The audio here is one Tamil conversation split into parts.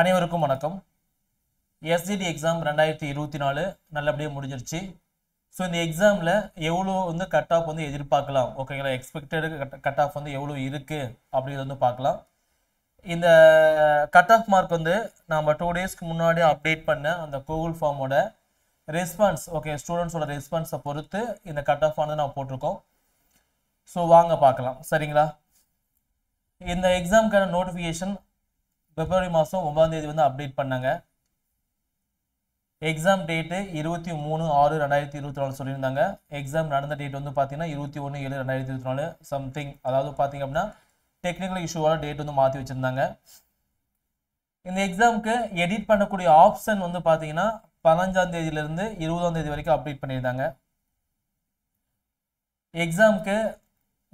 அனைவருக்கும் வணக்கம் எஸ்டிடி எக்ஸாம் ரெண்டாயிரத்தி இருபத்தி நாலு நல்லபடியாக முடிஞ்சிருச்சு ஸோ இந்த எக்ஸாமில் எவ்வளோ வந்து கட் ஆஃப் வந்து எதிர்பார்க்கலாம் ஓகேங்களா எக்ஸ்பெக்டடு கட் கட் ஆஃப் வந்து எவ்வளோ இருக்குது அப்படிங்கிறது வந்து பார்க்கலாம் இந்த கட் ஆஃப் மார்க் வந்து நம்ம டூ டேஸ்க்கு முன்னாடி அப்டேட் பண்ண அந்த கூகுள் ஃபார்மோட ரெஸ்பான்ஸ் ஓகே ஸ்டூடெண்ட்ஸோட ரெஸ்பான்ஸை பொறுத்து இந்த கட் ஆஃப் ஆனது நான் போட்டிருக்கோம் ஸோ வாங்க பார்க்கலாம் சரிங்களா இந்த எக்ஸாமுக்கான நோட்டிஃபிகேஷன் பிப்ரவரி மாதம் தேதி வந்து அப்டேட் பண்ணாங்க எக்ஸாம் டேட்டு இருபத்தி மூணு ஆறு ரெண்டாயிரத்தி இருபத்தி நாலு சொல்லியிருந்தாங்க எக்ஸாம் நடந்த டேட் வந்து பார்த்தீங்கன்னா இருபத்தி ஒன்று ஏழு ரெண்டாயிரத்தி இருபத்தி நாலு சம்திங் அதாவது பார்த்திங்க அப்படின்னா டெக்னிக்கல் இஷ்யூவால் டேட் வந்து மாற்றி வச்சுருந்தாங்க இந்த எக்ஸாமுக்கு எடிட் பண்ணக்கூடிய ஆப்ஷன் வந்து பார்த்தீங்கன்னா பதினஞ்சாம் தேதியிலேருந்து இருபதாம் தேதி வரைக்கும் அப்டேட் பண்ணியிருந்தாங்க எக்ஸாமுக்கு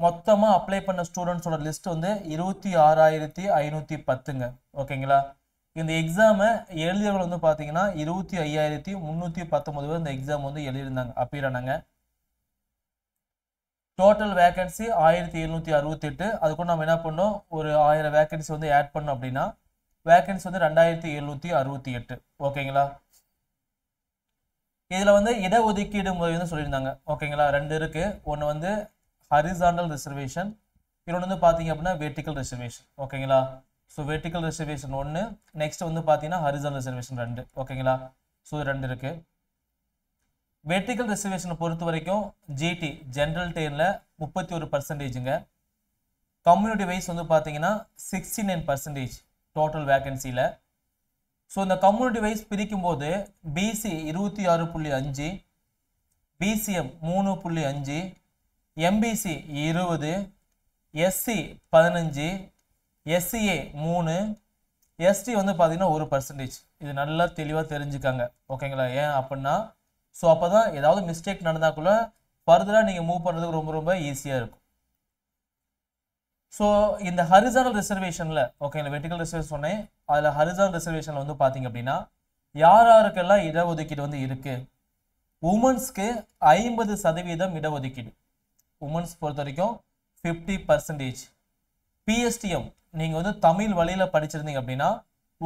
மொத்தமாக அப்ளை பண்ண ஸ்டூடெண்ட்ஸோட லிஸ்ட் வந்து இருபத்தி ஆறாயிரத்தி ஐநூற்றி பத்துங்க ஓகேங்களா இந்த எக்ஸாமை எழுதியவர்கள் வந்து பார்த்தீங்கன்னா இருபத்தி ஐயாயிரத்தி முந்நூற்றி பத்தொம்பது பேர் இந்த எக்ஸாம் வந்து எழுதியிருந்தாங்க அப்பீல் ஆனாங்க டோட்டல் வேக்கன்சி ஆயிரத்தி எழுநூற்றி அறுபத்தெட்டு அதுக்கு நம்ம என்ன பண்ணோம் ஒரு ஆயிரம் வேக்கன்சி வந்து ஆட் பண்ணோம் அப்படின்னா வேக்கன்சி வந்து ரெண்டாயிரத்தி எழுநூற்றி அறுபத்தி எட்டு ஓகேங்களா இதில் வந்து இடஒதுக்கீடு முறை வந்து சொல்லியிருந்தாங்க ஓகேங்களா ரெண்டு இருக்குது ஒன்று வந்து ஹரிசாண்டல் ரிசர்வேஷன் இன்னொன்று வந்து பார்த்தீங்க அப்படின்னா வெர்டிக்கல் ரிசர்வேஷன் ஓகேங்களா ஸோ வெர்டிக்கல் ரிசர்வேஷன் ஒன்று நெக்ஸ்ட் வந்து பார்த்தீங்கன்னா ஹரிசாண்டல் ரிசர்வேஷன் ரெண்டு ஓகேங்களா ஸோ ரெண்டு இருக்குது வெர்டிக்கல் ரிசர்வேஷனை பொறுத்த வரைக்கும் ஜிடி ஜென்ரல் டேனில் முப்பத்தி ஒரு பர்சன்டேஜுங்க கம்யூனிட்டி வைஸ் வந்து பார்த்தீங்கன்னா sixty nine percentage total வேகன்சியில் so இந்த கம்யூனிட்டி வைஸ் பிரிக்கும் போது பிசி இருபத்தி ஆறு புள்ளி அஞ்சு பிசிஎம் மூணு புள்ளி அஞ்சு எம்பிசி இருபது எஸ்சி பதினஞ்சு எஸ்சிஏ மூணு எஸ்டி வந்து பார்த்திங்கன்னா ஒரு பர்சன்டேஜ் இது நல்லா தெளிவாக தெரிஞ்சுக்காங்க ஓகேங்களா ஏன் அப்படின்னா ஸோ அப்போ தான் ஏதாவது மிஸ்டேக் நடந்தாக்குள்ள ஃபர்தராக நீங்கள் மூவ் பண்ணுறதுக்கு ரொம்ப ரொம்ப ஈஸியாக இருக்கும் ஸோ இந்த ஹரிசானல் ரிசர்வேஷனில் ஓகேங்களா வெர்டிகல் ரிசர்வேஷன் சொன்னேன் அதில் ஹரிசானல் ரிசர்வேஷனில் வந்து பார்த்தீங்க அப்படின்னா யார் யாருக்கெல்லாம் இடஒதுக்கீடு வந்து இருக்குது உமன்ஸ்க்கு ஐம்பது சதவீதம் இடஒதுக்கீடு உமன்ஸ் பொறுத்த வரைக்கும் ஃபிஃப்டி பர்சன்டேஜ் பிஎஸ்டிஎம் நீங்கள் வந்து தமிழ் வழியில் படிச்சிருந்தீங்க அப்படின்னா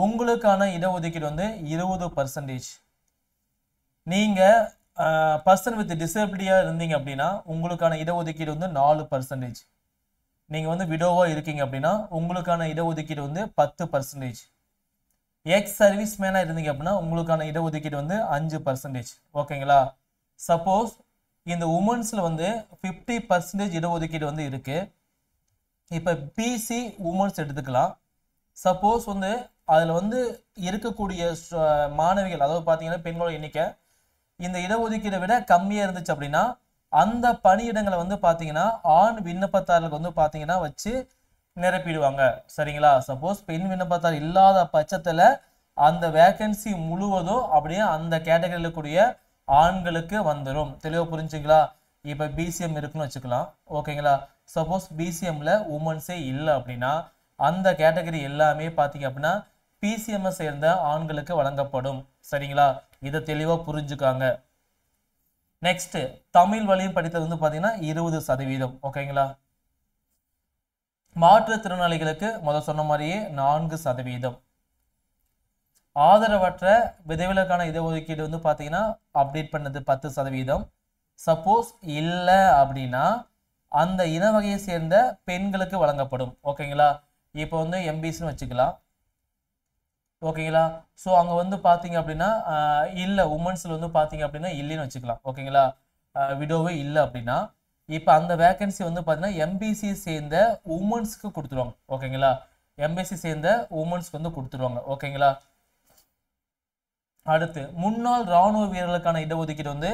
உங்களுக்கான இடஒதுக்கீடு வந்து இருபது பர்சன்டேஜ் நீங்கள் பர்சன் வித் டிசபிலிட்டியாக இருந்தீங்க அப்படின்னா உங்களுக்கான இடஒதுக்கீடு வந்து நாலு பர்சன்டேஜ் நீங்கள் வந்து விடோவாக இருக்கீங்க அப்படின்னா உங்களுக்கான இடஒதுக்கீடு வந்து பத்து பர்சன்டேஜ் எக்ஸ் சர்வீஸ் மேனாக இருந்தீங்க அப்படின்னா உங்களுக்கான இடஒதுக்கீடு வந்து அஞ்சு பர்சன்டேஜ் ஓகேங்களா சப்போஸ் இந்த உமன்ஸில் வந்து ஃபிஃப்டி பர்சன்டேஜ் இடஒதுக்கீடு வந்து இருக்குது இப்போ பிசி உமன்ஸ் எடுத்துக்கலாம் சப்போஸ் வந்து அதில் வந்து இருக்கக்கூடிய மாணவிகள் அதாவது பார்த்தீங்கன்னா பெண்களோட எண்ணிக்கை இந்த இடஒதுக்கீடை விட கம்மியாக இருந்துச்சு அப்படின்னா அந்த பணியிடங்களை வந்து பார்த்தீங்கன்னா ஆண் விண்ணப்பத்தாரர்களுக்கு வந்து பார்த்தீங்கன்னா வச்சு நிரப்பிடுவாங்க சரிங்களா சப்போஸ் பெண் விண்ணப்பத்தார் இல்லாத பட்சத்தில் அந்த வேக்கன்சி முழுவதும் அப்படியே அந்த கேட்டகரியில் கூடிய ஆண்களுக்கு வந்துடும் தெளிவாக புரிஞ்சுங்களா இப்போ பிசிஎம் இருக்குன்னு வச்சுக்கலாம் ஓகேங்களா சப்போஸ் பிசிஎம்மில் உமன்ஸே இல்லை அப்படின்னா அந்த கேட்டகரி எல்லாமே பார்த்தீங்க அப்படின்னா பிசிஎம்மை சேர்ந்த ஆண்களுக்கு வழங்கப்படும் சரிங்களா இதை தெளிவாக புரிஞ்சுக்காங்க நெக்ஸ்ட் தமிழ் வழியும் படித்தது வந்து பார்த்தீங்கன்னா இருபது சதவீதம் ஓகேங்களா மாற்றுத்திறனாளிகளுக்கு முதல் சொன்ன மாதிரியே நான்கு சதவீதம் ஆதரவற்ற விதவிலக்கான இடஒதுக்கீடு வந்து பார்த்தீங்கன்னா அப்டேட் பண்ணது பத்து சதவீதம் சப்போஸ் இல்லை அப்படின்னா அந்த இன வகையை சேர்ந்த பெண்களுக்கு வழங்கப்படும் ஓகேங்களா இப்போ வந்து எம்பிசின்னு வச்சுக்கலாம் ஓகேங்களா ஸோ அங்கே வந்து பார்த்தீங்க அப்படின்னா இல்லை உமன்ஸில் வந்து பார்த்தீங்க அப்படின்னா இல்லைன்னு வச்சுக்கலாம் ஓகேங்களா விடோவே இல்லை அப்படின்னா இப்போ அந்த வேக்கன்சி வந்து பார்த்தீங்கன்னா எம்பிசி சேர்ந்த உமன்ஸ்க்கு கொடுத்துருவாங்க ஓகேங்களா எம்பிசி சேர்ந்த உமன்ஸ்க்கு வந்து கொடுத்துருவாங்க ஓகேங்களா அடுத்து முன்னாள் ராணுவ வீரர்களுக்கான இடஒதுக்கீடு வந்து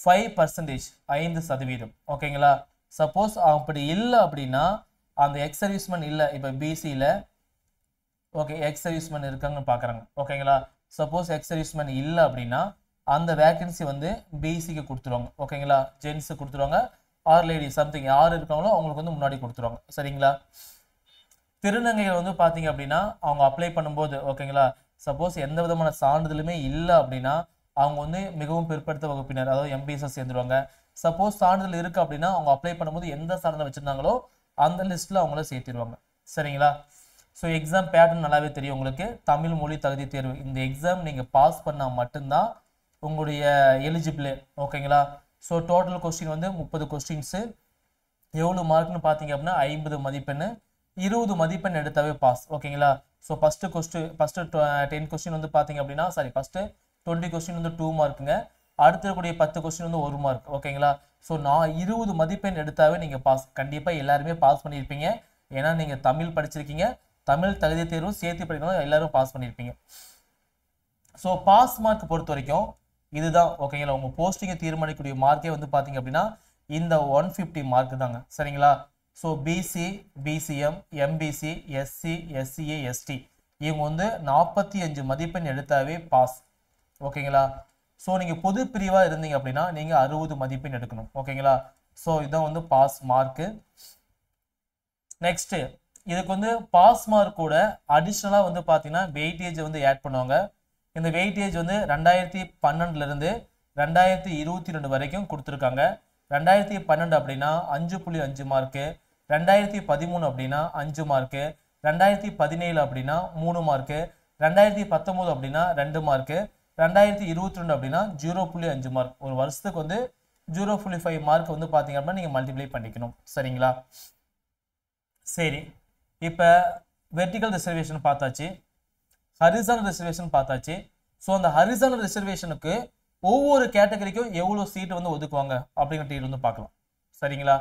ஃபைவ் பர்சன்டேஜ் ஐந்து சதவீதம் ஓகேங்களா சப்போஸ் அப்படி இல்லை அப்படின்னா அந்த எக்ஸ் சர்வீஸ்மேன் இல்லை இப்போ பிசியில் ஓகே எக்ஸ் சர்வீஸ்மேன் இருக்காங்கன்னு பார்க்குறாங்க ஓகேங்களா சப்போஸ் எக்ஸ் சர்வீஸ்மேன் இல்லை அப்படின்னா அந்த வேக்கன்சி வந்து பிசிக்கு கொடுத்துருவாங்க ஓகேங்களா ஜென்ஸுக்கு கொடுத்துருவாங்க ஆர் லேடி சம்திங் யார் இருக்காங்களோ அவங்களுக்கு வந்து முன்னாடி கொடுத்துருவாங்க சரிங்களா திருநங்கைகள் வந்து பார்த்தீங்க அப்படின்னா அவங்க அப்ளை பண்ணும்போது ஓகேங்களா சப்போஸ் எந்த விதமான சான்றிதழுமே இல்லை அப்படின்னா அவங்க வந்து மிகவும் பிற்படுத்த வகுப்பினர் அதாவது எம்பிஎஸ்எஸ் சேர்ந்துருவாங்க சப்போஸ் சான்றிதழ் இருக்குது அப்படின்னா அவங்க அப்ளை பண்ணும்போது எந்த சான்றிதழ் வச்சுருந்தாங்களோ அந்த லிஸ்ட்டில் அவங்கள சேர்த்திருவாங்க சரிங்களா ஸோ எக்ஸாம் பேட்டர்ன் நல்லாவே தெரியும் உங்களுக்கு தமிழ் மொழி தகுதி தேர்வு இந்த எக்ஸாம் நீங்கள் பாஸ் பண்ணால் மட்டும்தான் உங்களுடைய எலிஜிபிள் ஓகேங்களா ஸோ டோட்டல் கொஸ்டின் வந்து முப்பது கொஸ்டின்ஸு எவ்வளோ மார்க்னு பார்த்தீங்க அப்படின்னா ஐம்பது மதிப்பெண்ணு இருபது மதிப்பெண் எடுத்தாவே பாஸ் ஓகேங்களா so first question first ten question வந்து பார்த்தீங்க அப்படின்னா சாரி ஃபஸ்ட்டு டுவெண்ட்டி கொஸ்டின் வந்து டூ மார்க்குங்க அடுத்து இருக்கக்கூடிய பத்து கொஸ்டின் வந்து ஒரு மார்க் ஓகேங்களா ஸோ நான் இருபது மதிப்பெண் எடுத்தாவே நீங்கள் பாஸ் கண்டிப்பாக எல்லாருமே பாஸ் பண்ணியிருப்பீங்க ஏன்னா நீங்கள் தமிழ் படிச்சிருக்கீங்க தமிழ் தகுதி தேர்வும் சேர்த்து படிக்கணும் எல்லாரும் பாஸ் பண்ணியிருப்பீங்க ஸோ பாஸ் மார்க் பொறுத்த வரைக்கும் இதுதான் ஓகேங்களா உங்கள் போஸ்டிங்கை தீர்மானிக்கக்கூடிய மார்க்கே வந்து பார்த்தீங்க அப்படின்னா இந்த ஒன் ஃபிஃப்டி மார்க் தாங்க சரிங்களா so BC BCM MBC SC SCA ST இவங்க வந்து நாற்பத்தி அஞ்சு மதிப்பெண் எடுத்தாவே பாஸ் ஓகேங்களா ஸோ நீங்கள் பொது பிரிவாக இருந்தீங்க அப்படின்னா நீங்கள் அறுபது மதிப்பெண் எடுக்கணும் ஓகேங்களா ஸோ இதான் வந்து பாஸ் மார்க்கு நெக்ஸ்ட்டு இதுக்கு வந்து பாஸ் மார்க் கூட அடிஷ்னலாக வந்து பார்த்தீங்கன்னா வெயிட்டேஜ் வந்து ஆட் பண்ணுவாங்க இந்த வெயிட்டேஜ் வந்து ரெண்டாயிரத்தி பன்னெண்டுலேருந்து ரெண்டாயிரத்தி இருபத்தி ரெண்டு வரைக்கும் கொடுத்துருக்காங்க ரெண்டாயிரத்தி பன்னெண்டு அப்படின்னா அஞ்சு புள்ளி அஞ்சு மார்க்கு ரெண்டாயிரத்தி பதிமூணு அப்படின்னா அஞ்சு மார்க்கு ரெண்டாயிரத்தி பதினேழு அப்படின்னா மூணு மார்க்கு ரெண்டாயிரத்தி பத்தொம்போது அப்படின்னா ரெண்டு மார்க்கு ரெண்டாயிரத்தி இருபத்தி ரெண்டு அப்படின்னா ஜீரோ புள்ளி அஞ்சு மார்க் ஒரு வருஷத்துக்கு வந்து ஜீரோ புள்ளி ஃபைவ் மார்க் வந்து பார்த்தீங்க அப்படின்னா நீங்கள் மல்டிப்ளை பண்ணிக்கணும் சரிங்களா சரி இப்போ வெர்டிகல் ரிசர்வேஷன் பார்த்தாச்சு ஹரிசான் ரிசர்வேஷன் பார்த்தாச்சு ஸோ அந்த ஹரிசான் ரிசர்வேஷனுக்கு ஒவ்வொரு கேட்டகரிக்கும் எவ்வளோ சீட்டு வந்து ஒதுக்குவாங்க அப்படிங்கிற டீல் வந்து பார்க்கலாம் சரிங்களா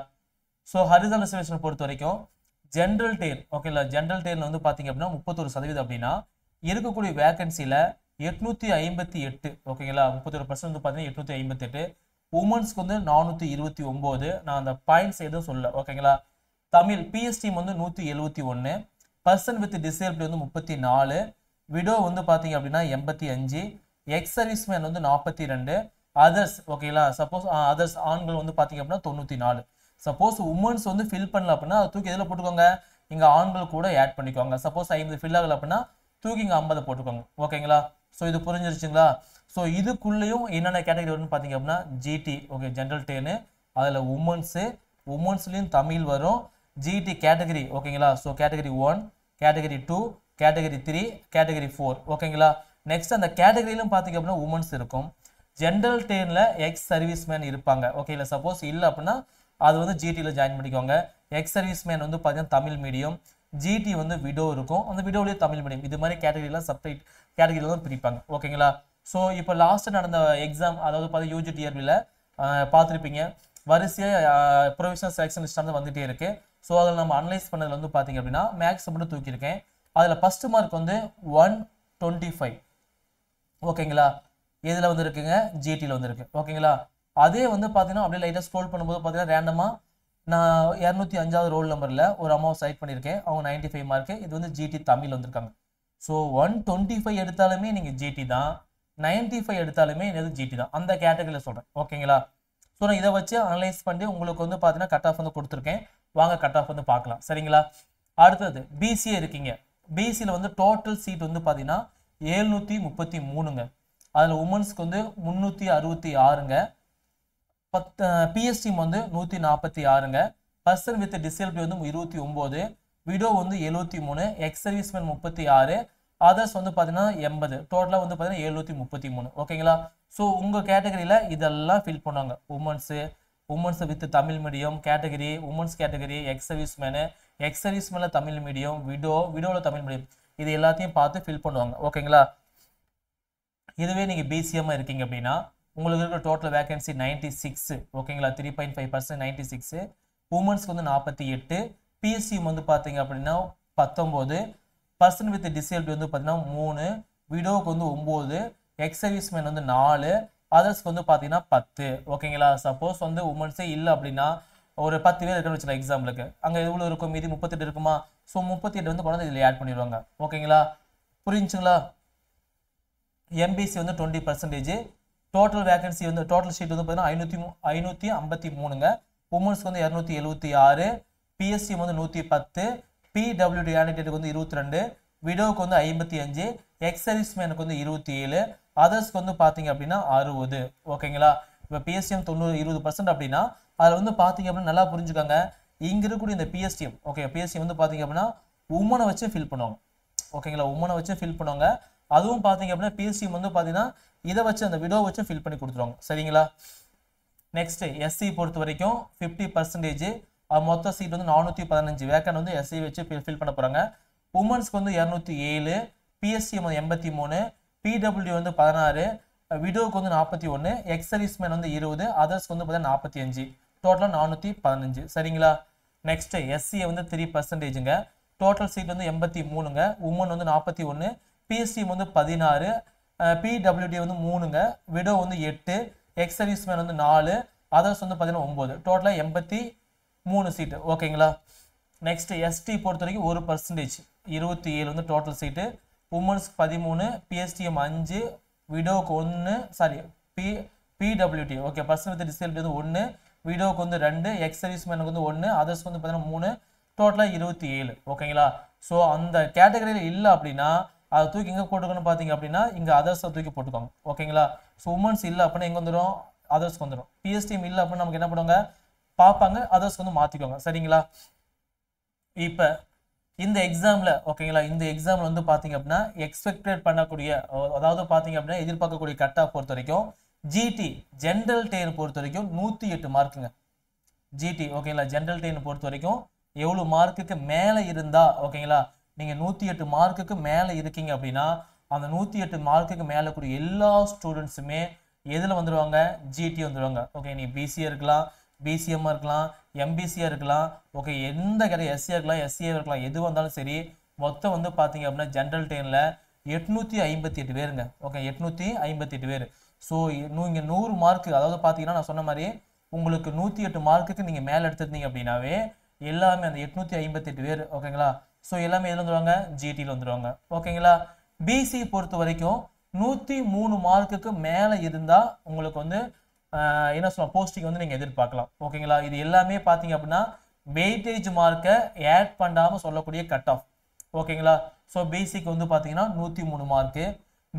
ஸோ ஹரிசன் ரிசர்வேஷனை பொறுத்த வரைக்கும் ஜென்ரல் டேர் ஓகேங்களா ஜென்ரல் டேரில் வந்து பார்த்தீங்க அப்படின்னா முப்பத்தொரு சதவீதம் அப்படின்னா இருக்கக்கூடிய வேகன்சியில் எட்நூத்தி ஐம்பத்தி எட்டு ஓகேங்களா முப்பத்தொரு பர்சன்ட் வந்து பார்த்தீங்கன்னா எட்நூற்றி ஐம்பத்தெட்டு உமன்ஸ்க்கு வந்து நானூற்றி இருபத்தி ஒம்பது நான் அந்த பாயிண்ட்ஸ் எதுவும் சொல்ல ஓகேங்களா தமிழ் பிஎஸ்டி வந்து நூற்றி எழுபத்தி ஒன்று பர்சன் வித் டிசேபிள் வந்து முப்பத்தி நாலு விடோ வந்து பார்த்தீங்க அப்படின்னா எண்பத்தி அஞ்சு எக்ஸ் சர்வீஸ் மேன் வந்து நாற்பத்தி ரெண்டு அதர்ஸ் ஓகேங்களா சப்போஸ் அதர்ஸ் ஆண்கள் வந்து பார்த்தீங்க அப்படின்னா தொண்ணூற்றி நாலு சப்போஸ் உமன்ஸ் வந்து ஃபில் பண்ணல அப்படின்னா அதை தூக்கி எதில் போட்டுக்கோங்க இங்கே ஆண்கள் கூட ஆட் பண்ணிக்கோங்க சப்போஸ் ஐம்பது ஃபில் ஆகலை அப்படின்னா தூக்கி இங்கே ஐம்பது போட்டுக்கோங்க ஓகேங்களா ஸோ இது புரிஞ்சிருச்சுங்களா ஸோ இதுக்குள்ளேயும் என்னென்ன கேட்டகரி வரும்னு பார்த்தீங்க அப்படின்னா ஜிடி ஓகே ஜென்ரல் டேனு அதில் உமன்ஸு உமன்ஸ்லேயும் தமிழ் வரும் ஜிடி கேட்டகரி ஓகேங்களா so category one category two category three category four ஓகேங்களா நெக்ஸ்ட் அந்த கேட்டகரியிலும் பார்த்திங்க அப்படின்னா உமன்ஸ் இருக்கும் ஜென்ரல் டெனில் எக்ஸ் சர்வீஸ்மேன் இருப்பாங்க ஓகே இல்லை சப்போஸ் இல்லை அப்படின்னா அது வந்து ஜிடியில் ஜாயின் பண்ணிக்கோங்க எக்ஸ் சர்வீஸ்மேன் வந்து பார்த்தீங்கன்னா தமிழ் மீடியம் ஜிடி வந்து விடோ இருக்கும் அந்த விடோலேயே தமிழ் மீடியம் இது மாதிரி கேட்டகரியெலாம் சப்ரேட் கேட்டகரியில் தான் பிரிப்பாங்க ஓகேங்களா ஸோ இப்போ லாஸ்ட்டு நடந்த எக்ஸாம் அதாவது பார்த்தீங்கன்னா யூஜி டிஆர்பியில் பார்த்துருப்பீங்க வரிசையாக ப்ரொவிஷனல் செலெக்ஷன் லிஸ்ட் வந்து வந்துகிட்டே இருக்குது ஸோ அதில் நம்ம அனலைஸ் பண்ணதில் வந்து பார்த்தீங்க அப்படின்னா மேக்ஸ் மட்டும் தூக்கியிருக்கேன் அதில் ஃபஸ்ட்டு மார்க் வந்து ஒன் டுவெண்ட்டி ஃபைவ் ஓகேங்களா எதில் வந்து இருக்குங்க ஜிடியில் வந்துருக்கு ஓகேங்களா அதே வந்து பார்த்தீங்கன்னா அப்படியே லைட்டாக ஸ்க்ரோல் பண்ணும்போது பார்த்தீங்கன்னா ரேண்டமாக நான் இரநூத்தி அஞ்சாவது ரோல் நம்பரில் ஒரு அம்மாவை செலக்ட் பண்ணியிருக்கேன் அவங்க நைன்டி ஃபைவ் மார்க்கு இது வந்து ஜிடி தமிழ் வந்திருக்காங்க ஸோ ஒன் டுவெண்ட்டி ஃபைவ் எடுத்தாலுமே நீங்கள் ஜிடி தான் நைன்டி ஃபைவ் எடுத்தாலுமே எனது ஜிடி தான் அந்த கேட்டகரியில் சொல்கிறேன் ஓகேங்களா ஸோ நான் இதை வச்சு அனலைஸ் பண்ணி உங்களுக்கு வந்து பார்த்தீங்கன்னா கட் ஆஃப் வந்து கொடுத்துருக்கேன் வாங்க கட் ஆஃப் வந்து பார்க்கலாம் சரிங்களா அடுத்தது பிசிஏ இருக்கீங்க பிசியில் வந்து டோட்டல் சீட் வந்து பார்த்தீங்கன்னா ஏழ்நூற்றி முப்பத்தி மூணுங்க அதில் உமன்ஸ்க்கு வந்து முந்நூற்றி அறுபத்தி ஆறுங்க பத்து பிஎஸ்டி வந்து நூற்றி நாற்பத்தி ஆறுங்க பர்சன் வித் டிசேபிள் வந்து இருபத்தி ஒம்பது விடோ வந்து எழுபத்தி மூணு எக்ஸ் மேன் முப்பத்தி ஆறு அதர்ஸ் வந்து பார்த்தீங்கன்னா எண்பது டோட்டலாக வந்து பார்த்தீங்கன்னா எழுநூத்தி முப்பத்தி மூணு ஓகேங்களா ஸோ உங்கள் கேட்டகரியில் இதெல்லாம் ஃபில் பண்ணுவாங்க women's women's with Tamil medium category women's category ex service man ex மேல தமிழ் மீடியம் விடோ விடோவில் தமிழ் மீடியம் இது எல்லாத்தையும் பார்த்து ஃபில் பண்ணுவாங்க ஓகேங்களா இதுவே நீங்கள் பிசிஎம்மாக இருக்கீங்க அப்படின்னா உங்களுக்கு இருக்கிற டோட்டல் வேகன்சி நைன்டி சிக்ஸ் ஓகேங்களா three point five percent ninety six உமன்ஸ்க்கு வந்து நாற்பத்தி எட்டு பிஎஸ்சிஎம் வந்து பார்த்தீங்க அப்படின்னா பத்தொம்போது பர்சன் வித் டிசேபிள் வந்து பார்த்தீங்கன்னா மூணு விடோவுக்கு வந்து ஒம்பது எக்ஸர்வீஸ் மேன் வந்து நாலு அதர்ஸ்க்கு வந்து பார்த்தீங்கன்னா பத்து ஓகேங்களா சப்போஸ் வந்து உமன்ஸே இல்லை அப்படின்னா ஒரு பத்து பேர் இருக்குன்னு வச்சுக்கலாம் எக்ஸாம்பிளுக்கு அங்கே எவ்வளோ இருக்கும் மீதி முப்பத்தெட்டு இருக்குமா ஸோ முப்பத்தி எட்டு வந்து குழந்தை இதில் ஆட் பண்ணிடுவாங்க ஓகேங்களா புரிஞ்சுங்களா எம்பிசி வந்து டுவெண்ட்டி பர்சன்டேஜ் டோட்டல் வேகன்சி வந்து டோட்டல் ஷீட் வந்து பார்த்தீங்கன்னா ஐநூற்றி ஐநூற்றி ஐம்பத்தி மூணுங்க உமன்ஸ்க்கு வந்து இரநூத்தி எழுபத்தி ஆறு பிஎஸ்சி வந்து நூற்றி பத்து பிடபிள்யூடி கேண்டிடேட்டுக்கு வந்து இருபத்தி ரெண்டு விடோவுக்கு வந்து ஐம்பத்தி அஞ்சு எக்ஸர்விஸ்மேனுக்கு வந்து இருபத்தி ஏழு அதர்ஸ்க்கு வந்து பார்த்தீங்க அப்படின்னா அறுபது ஓகேங்களா இப்போ பிஎஸ்சிஎம் தொண்ணூறு இருபது பர்சன்ட் அப்படின்னா அதில் வந்து பார்த்தீங்க அப்படின்னா நல்லா புரிஞ்சுக்கோங்க இங்கே இருக்கக்கூடிய இந்த பிஎஸ்டிஎம் ஓகே பிஎஸ்டிஎம் வந்து பாத்தீங்க அப்படின்னா உமனை வச்சு ஃபில் பண்ணுவாங்க ஓகேங்களா உமனை வச்சு ஃபில் பண்ணுவாங்க அதுவும் பார்த்தீங்க அப்படின்னா பிஎஸ்டிஎம் வந்து பார்த்தீங்கன்னா இதை வச்சு அந்த விடோ வச்சு ஃபில் பண்ணி கொடுத்துருவாங்க சரிங்களா நெக்ஸ்ட்டு எஸ்சி பொறுத்த வரைக்கும் ஃபிஃப்டி பர்சன்டேஜ் மொத்த சீட் வந்து நானூற்றி பதினஞ்சு வேக்கன் வந்து எஸ்சி வச்சு ஃபில் பண்ண போகிறாங்க உமன்ஸ்க்கு வந்து இரநூத்தி ஏழு பிஎஸ்சிஎம் வந்து எண்பத்தி மூணு பிடபிள்யூ வந்து பதினாறு விடோவுக்கு வந்து நாற்பத்தி ஒன்று எக்ஸரிஸ்மேன் வந்து இருபது அதர்ஸ்க்கு வந்து பார்த்தீங்கன்னா நாற்பத்தி அஞ்சு டோட்டலாக நானூற்றி பதினஞ்சு சரிங்களா நெக்ஸ்ட் எஸ்சியை வந்து த்ரீ பர்சன்டேஜுங்க டோட்டல் சீட் வந்து எண்பத்தி மூணுங்க உமன் வந்து நாற்பத்தி ஒன்று பிஎஸ்சி வந்து பதினாறு பிடபிள்யூடி வந்து மூணுங்க விடோ வந்து எட்டு எக்ஸர்வீஸ் மேன் வந்து நாலு அதர்ஸ் வந்து பார்த்தீங்கன்னா ஒம்பது டோட்டலாக எண்பத்தி மூணு சீட்டு ஓகேங்களா நெக்ஸ்ட் எஸ்டி பொறுத்த வரைக்கும் ஒரு பர்சன்டேஜ் இருபத்தி ஏழு வந்து டோட்டல் சீட்டு உமன்ஸ்க்கு பதிமூணு பிஎஸ்டிஎம் அஞ்சு விடோவுக்கு ஒன்று sorry P PWD okay person with disability வந்து ஒன்று வீடோவுக்கு வந்து ரெண்டு எக்ஸ் சர்வீஸ் மேனுக்கு வந்து ஒன்று அதர்ஸ்க்கு வந்து பார்த்தீங்கன்னா மூணு டோட்டலாக இருபத்தி ஏழு ஓகேங்களா ஸோ அந்த கேட்டகரியில் இல்லை அப்படின்னா அதை தூக்கி எங்கே போட்டுக்கணும்னு பார்த்தீங்க அப்படின்னா இங்கே அதர்ஸை தூக்கி போட்டுக்கோங்க ஓகேங்களா ஸோ உமன்ஸ் இல்லை அப்படின்னா எங்கே வந்துடும் அதர்ஸ்க்கு வந்துடும் பிஎஸ்டிஎம் இல்லை அப்படின்னு நமக்கு என்ன பண்ணுவாங்க பார்ப்பாங்க அதர்ஸ்க்கு வந்து மாற்றிக்கோங்க சரிங்களா இப்போ இந்த எக்ஸாமில் ஓகேங்களா இந்த எக்ஸாமில் வந்து பார்த்தீங்க அப்படின்னா எக்ஸ்பெக்டட் பண்ணக்கூடிய அதாவது பார்த்தீங்க அப்படின்னா எதிர்பார்க்கக்கூடிய கட் ஆஃப் பொறுத்த வரைக்கும் ஜிடி ஜென்ரல் டெயின் பொறுத்த வரைக்கும் நூற்றி எட்டு மார்க்குங்க ஜிடி ஓகேங்களா ஜென்ரல் டெயின் பொறுத்த வரைக்கும் எவ்வளோ மார்க்குக்கு மேலே இருந்தா ஓகேங்களா நீங்கள் நூற்றி எட்டு மார்க்குக்கு மேலே இருக்கீங்க அப்படின்னா அந்த நூற்றி எட்டு மார்க்குக்கு மேலே கூடிய எல்லா ஸ்டூடெண்ட்ஸுமே எதில் வந்துடுவாங்க ஜிடி வந்துடுவாங்க ஓகே நீ பிசியாக இருக்கலாம் பிசிஎம்மாக இருக்கலாம் எம்பிசியாக இருக்கலாம் ஓகே எந்த கிடையாது எஸ்சியாக இருக்கலாம் எஸ்சியாக இருக்கலாம் எது வந்தாலும் சரி மொத்தம் வந்து பார்த்தீங்க அப்படின்னா ஜென்ரல் டெயினில் எட்நூற்றி ஐம்பத்தி எட்டு பேருங்க ஓகே எட்நூற்றி ஐம்பத்தி எட்டு பேர் ஸோ இங்கே நூறு மார்க்கு அதாவது பார்த்தீங்கன்னா நான் சொன்ன மாதிரி உங்களுக்கு நூற்றி எட்டு மார்க்குக்கு நீங்கள் மேலே எடுத்துருந்தீங்க அப்படின்னாவே எல்லாமே அந்த எட்நூற்றி ஐம்பத்தெட்டு பேர் ஓகேங்களா ஸோ எல்லாமே எதில் வந்துடுவாங்க ஜிடியில் வந்துடுவாங்க ஓகேங்களா பிசி பொறுத்த வரைக்கும் நூற்றி மூணு மார்க்குக்கு மேலே இருந்தால் உங்களுக்கு வந்து என்ன சொல்லலாம் போஸ்டிங் வந்து நீங்கள் எதிர்பார்க்கலாம் ஓகேங்களா இது எல்லாமே பார்த்தீங்க அப்படின்னா வெயிட்டேஜ் மார்க்கை ஆட் பண்ணாமல் சொல்லக்கூடிய கட் ஆஃப் ஓகேங்களா ஸோ பிசிக்கு வந்து பார்த்தீங்கன்னா நூற்றி மூணு மார்க்கு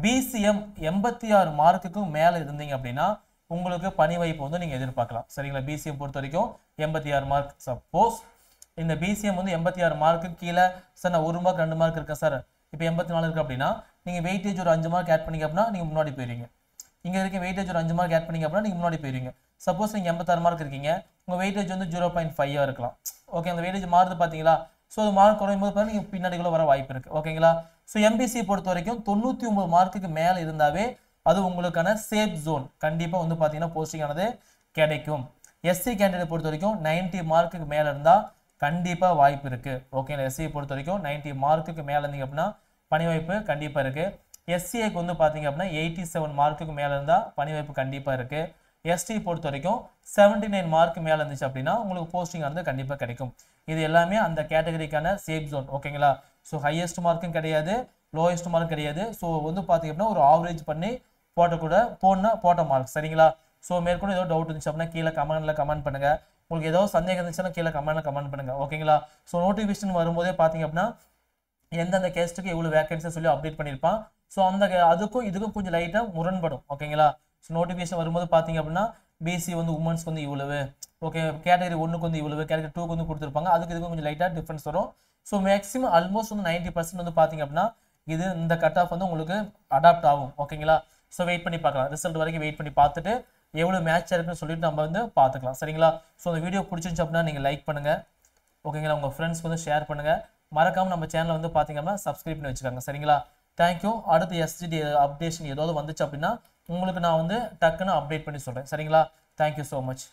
பிசிஎம் எண்பத்தி ஆறு மார்க்குக்கும் மேலே இருந்தீங்க அப்படின்னா உங்களுக்கு பணி வாய்ப்பு வந்து நீங்கள் எதிர்பார்க்கலாம் சரிங்களா பிசிஎம் பொறுத்த வரைக்கும் எண்பத்தி ஆறு மார்க் சப்போஸ் இந்த பிசிஎம் வந்து எண்பத்தி ஆறு மார்க்கு கீழே சார் நான் ஒரு மார்க் ரெண்டு மார்க் இருக்கேன் சார் இப்போ எண்பத்தி நாலு இருக்குது அப்படின்னா நீங்கள் வெயிட்டேஜ் ஒரு அஞ்சு மார்க் ஆட் பண்ணிங்க அப்படின்னா நீங்கள் முன்னாடி போயிருவீங்க இங்கே இருக்க வெயிட்டேஜ் ஒரு அஞ்சு மார்க் ஆட் பண்ணிங்க அப்படின்னா நீங்கள் முன்னாடி போயிருங்க சப்போஸ் நீங்கள் எண்பத்தாறு மார்க் இருக்கீங்க உங்கள் வெயிட்டேஜ் வந்து ஜீரோ பாயிண்ட் ஃபைவாக இருக்கலாம் ஓகே அந்த வெயிட்டேஜ் மாறுது பார்த்தீங்களா ஸோ அது மார்க் குறையும் போது நீங்கள் பின்னாடி கூட வர வாய்ப்பு இருக்குது ஓகேங்களா ஸோ எம்பிசி பொறுத்த வரைக்கும் தொண்ணூற்றி ஒம்பது மார்க்குக்கு மேலே இருந்தாவே அது உங்களுக்கான சேஃப் ஜோன் கண்டிப்பாக வந்து பார்த்தீங்கன்னா போஸ்டிங்கானது கிடைக்கும் எஸ்சி கேண்டிடேட் பொறுத்த வரைக்கும் நைன்டி மார்க்குக்கு மேலே இருந்தால் கண்டிப்பாக வாய்ப்பு இருக்குது ஓகேங்களா எஸ்சியை பொறுத்த வரைக்கும் நைன்ட்டி மார்க்குக்கு மேலே இருந்தீங்க அப்படின்னா பணிவாய்ப்பு கண்டிப்பாக இருக்குது எஸ்சிஏக்கு வந்து பார்த்தீங்க அப்படின்னா எயிட்டி செவன் மார்க்குக்கு மேலே இருந்தால் பணி வாய்ப்பு கண்டிப்பாக இருக்குது எஸ்டி பொறுத்த வரைக்கும் செவன்ட்டி நைன் மார்க் மேலே இருந்துச்சு அப்படின்னா உங்களுக்கு போஸ்டிங் வந்து கண்டிப்பாக கிடைக்கும் இது எல்லாமே அந்த கேட்டகரிக்கான சேஃப் ஜோன் ஓகேங்களா ஸோ ஹையஸ்ட் மார்க்கும் கிடையாது லோயஸ்ட் மார்க் கிடையாது ஸோ வந்து பார்த்திங்க அப்படின்னா ஒரு ஆவரேஜ் பண்ணி போட்டக்கூட போடணும் போட்ட மார்க் சரிங்களா ஸோ மேற்கொண்டு ஏதோ டவுட் இருந்துச்சு அப்படின்னா கீழே கமெண்ட்டில் கமெண்ட் பண்ணுங்கள் உங்களுக்கு ஏதோ சந்தேகம் இருந்துச்சுன்னா கீழே கமெண்ட்டில் கமெண்ட் பண்ணுங்கள் ஓகேங்களா ஸோ நோட்டிஃபிகேஷன் வரும்போதே பார்த்திங்க அப்படின்னா எந்தெந்த கேஸ்ட்டுக்கு எவ்வளோ வேகன்சி சொல்லி அப்டேட் பண்ணியிருப்பான் ஸோ அந்த அதுக்கும் இதுக்கும் கொஞ்சம் லைட்டாக முரண்படும் ஓகேங்களா ஸோ நோட்டிஃபிகேஷன் வரும்போது பார்த்திங்க அப்படின்னா பிசி வந்து உமன்ஸ்க்கு வந்து இவ்வளவு ஓகே கேட்டகரி ஒன்றுக்கு வந்து இவ்வளவு கேட்டகரி டூக்கு வந்து கொடுத்துருப்பாங்க அதுக்கு இதுக்கும் கொஞ்சம் லைட்டாக டிஃப்ரென்ஸ் வரும் ஸோ மேக்ஸிமம் ஆல்மோஸ்ட் வந்து நைன்டி பர்சன்ட் வந்து பார்த்தீங்க அப்படின்னா இது இந்த கட் ஆஃப் வந்து உங்களுக்கு அடாப்ட் ஆகும் ஓகேங்களா ஸோ வெயிட் பண்ணி பார்க்கலாம் ரிசல்ட் வரைக்கும் வெயிட் பண்ணி பார்த்துட்டு எவ்வளோ மேட்ச் இருக்குன்னு சொல்லிட்டு நம்ம வந்து பார்த்துக்கலாம் சரிங்களா ஸோ அந்த வீடியோ பிடிச்சிருந்துச்சு அப்படின்னா நீங்கள் லைக் பண்ணுங்கள் ஓகேங்களா உங்கள் ஃப்ரெண்ட்ஸ்க்கு வந்து ஷேர் பண்ணுங்கள் மறக்காமல் நம்ம சேனலை வந்து பார்த்திங்க அப்படின்னா சப்ஸ்கிரைப் பண்ணி வச்சுக்கோங்க சரிங்களா தேங்க்யூ அடுத்து எஸ்ஜிடி அப்டேஷன் ஏதாவது வந்துச்சு அப்படின்னா உங்களுக்கு நான் வந்து டக்குன்னு அப்டேட் பண்ணி சொல்கிறேன் சரிங்களா தேங்க்யூ ஸோ மச்